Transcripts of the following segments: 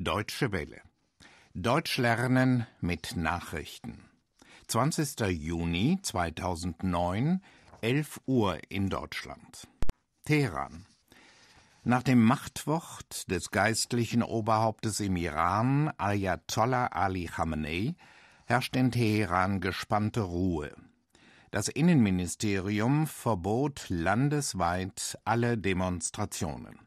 Deutsche Welle. Deutsch lernen mit Nachrichten. 20. Juni 2009, 11 Uhr in Deutschland. Teheran. Nach dem Machtwort des geistlichen Oberhauptes im Iran, Ayatollah Ali Khamenei, herrscht in Teheran gespannte Ruhe. Das Innenministerium verbot landesweit alle Demonstrationen.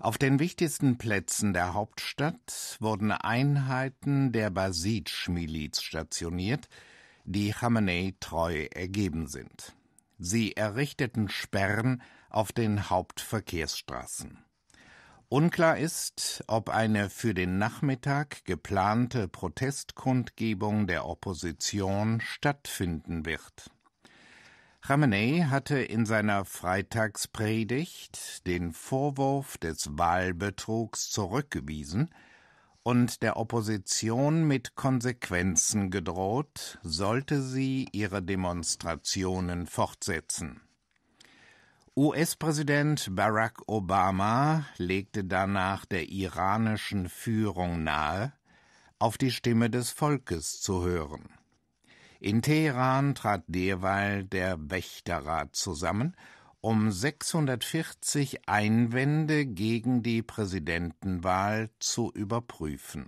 Auf den wichtigsten Plätzen der Hauptstadt wurden Einheiten der Basij-Miliz stationiert, die Khamenei treu ergeben sind. Sie errichteten Sperren auf den Hauptverkehrsstraßen. Unklar ist, ob eine für den Nachmittag geplante Protestkundgebung der Opposition stattfinden wird Khamenei hatte in seiner Freitagspredigt den Vorwurf des Wahlbetrugs zurückgewiesen und der Opposition mit Konsequenzen gedroht, sollte sie ihre Demonstrationen fortsetzen. US-Präsident Barack Obama legte danach der iranischen Führung nahe, auf die Stimme des Volkes zu hören. In Teheran trat derweil der Wächterrat zusammen, um 640 Einwände gegen die Präsidentenwahl zu überprüfen.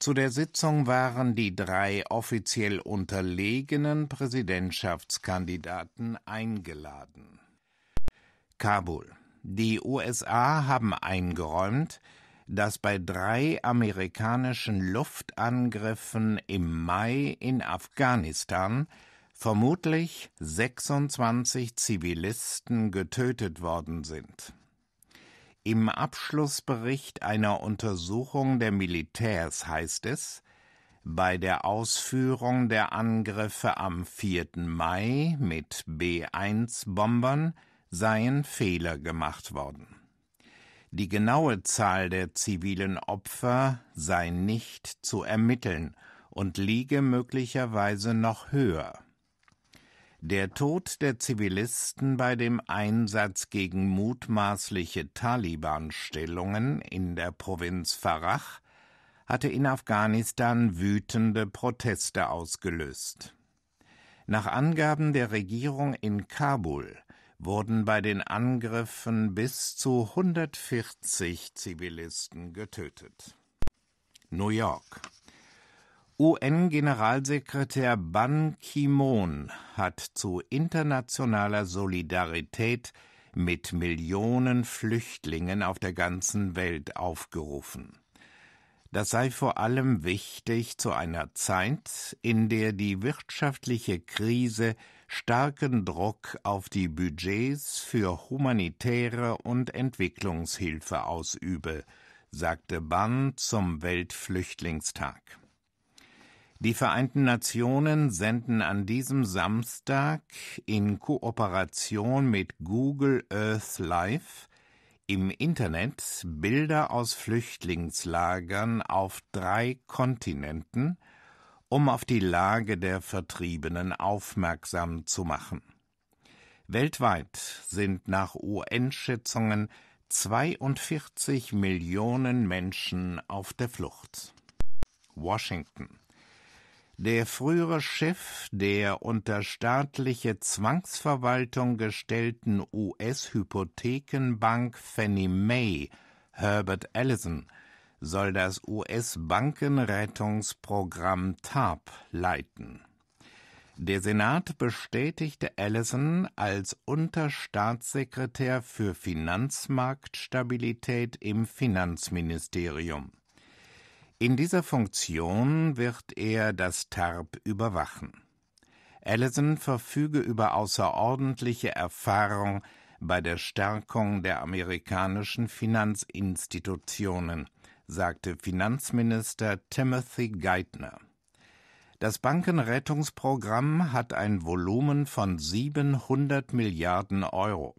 Zu der Sitzung waren die drei offiziell unterlegenen Präsidentschaftskandidaten eingeladen. Kabul. Die USA haben eingeräumt, dass bei drei amerikanischen Luftangriffen im Mai in Afghanistan vermutlich 26 Zivilisten getötet worden sind. Im Abschlussbericht einer Untersuchung der Militärs heißt es, bei der Ausführung der Angriffe am 4. Mai mit B-1-Bombern seien Fehler gemacht worden. Die genaue Zahl der zivilen Opfer sei nicht zu ermitteln und liege möglicherweise noch höher. Der Tod der Zivilisten bei dem Einsatz gegen mutmaßliche Taliban-Stellungen in der Provinz Farah hatte in Afghanistan wütende Proteste ausgelöst. Nach Angaben der Regierung in Kabul wurden bei den Angriffen bis zu 140 Zivilisten getötet. New York. UN-Generalsekretär Ban Ki-moon hat zu internationaler Solidarität mit Millionen Flüchtlingen auf der ganzen Welt aufgerufen. Das sei vor allem wichtig zu einer Zeit, in der die wirtschaftliche Krise starken Druck auf die Budgets für humanitäre und Entwicklungshilfe ausübe, sagte Ban zum Weltflüchtlingstag. Die Vereinten Nationen senden an diesem Samstag in Kooperation mit Google Earth Live im Internet Bilder aus Flüchtlingslagern auf drei Kontinenten, um auf die Lage der Vertriebenen aufmerksam zu machen. Weltweit sind nach UN-Schätzungen 42 Millionen Menschen auf der Flucht. Washington der frühere Chef der unter staatliche Zwangsverwaltung gestellten US-Hypothekenbank Fannie Mae, Herbert Allison, soll das US-Bankenrettungsprogramm TARP leiten. Der Senat bestätigte Allison als Unterstaatssekretär für Finanzmarktstabilität im Finanzministerium. In dieser Funktion wird er das Tarp überwachen. Allison verfüge über außerordentliche Erfahrung bei der Stärkung der amerikanischen Finanzinstitutionen, sagte Finanzminister Timothy Geithner. Das Bankenrettungsprogramm hat ein Volumen von 700 Milliarden Euro.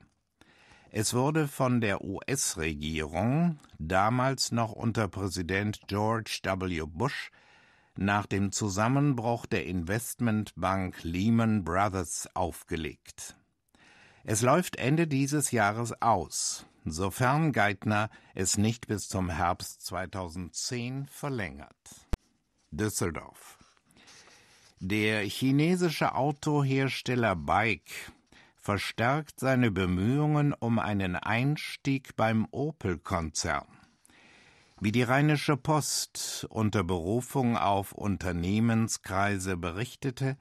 Es wurde von der US-Regierung, damals noch unter Präsident George W. Bush, nach dem Zusammenbruch der Investmentbank Lehman Brothers aufgelegt. Es läuft Ende dieses Jahres aus, sofern Geithner es nicht bis zum Herbst 2010 verlängert. Düsseldorf. Der chinesische Autohersteller Bike verstärkt seine Bemühungen um einen Einstieg beim Opel-Konzern. Wie die Rheinische Post unter Berufung auf Unternehmenskreise berichtete,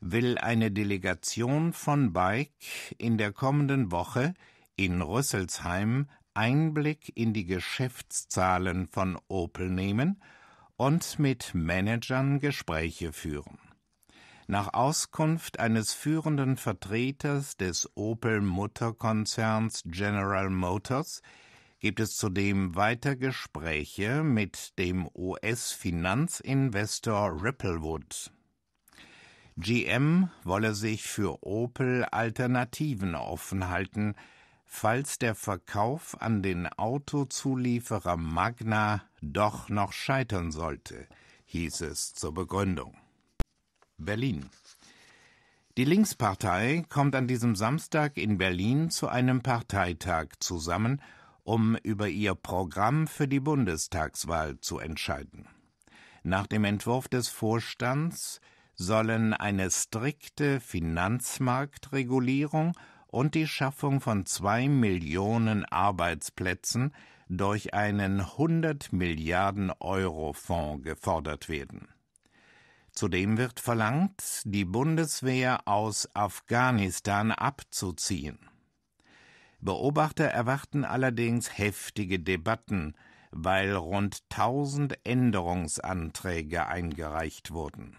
will eine Delegation von Bike in der kommenden Woche in Rüsselsheim Einblick in die Geschäftszahlen von Opel nehmen und mit Managern Gespräche führen. Nach Auskunft eines führenden Vertreters des Opel-Mutterkonzerns General Motors gibt es zudem weiter Gespräche mit dem US-Finanzinvestor Ripplewood. GM wolle sich für Opel Alternativen offenhalten, falls der Verkauf an den Autozulieferer Magna doch noch scheitern sollte, hieß es zur Begründung. Berlin. Die Linkspartei kommt an diesem Samstag in Berlin zu einem Parteitag zusammen, um über ihr Programm für die Bundestagswahl zu entscheiden. Nach dem Entwurf des Vorstands sollen eine strikte Finanzmarktregulierung und die Schaffung von zwei Millionen Arbeitsplätzen durch einen 100 Milliarden Euro Fonds gefordert werden. Zudem wird verlangt, die Bundeswehr aus Afghanistan abzuziehen. Beobachter erwarten allerdings heftige Debatten, weil rund 1000 Änderungsanträge eingereicht wurden.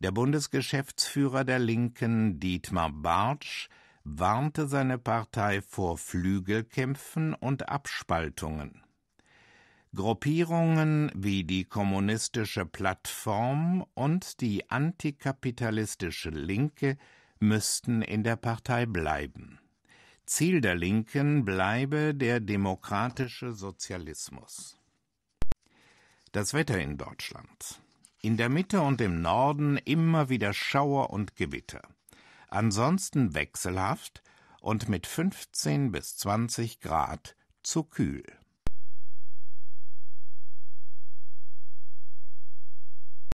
Der Bundesgeschäftsführer der Linken, Dietmar Bartsch, warnte seine Partei vor Flügelkämpfen und Abspaltungen. Gruppierungen wie die Kommunistische Plattform und die antikapitalistische Linke müssten in der Partei bleiben. Ziel der Linken bleibe der demokratische Sozialismus. Das Wetter in Deutschland. In der Mitte und im Norden immer wieder Schauer und Gewitter. Ansonsten wechselhaft und mit 15 bis 20 Grad zu kühl.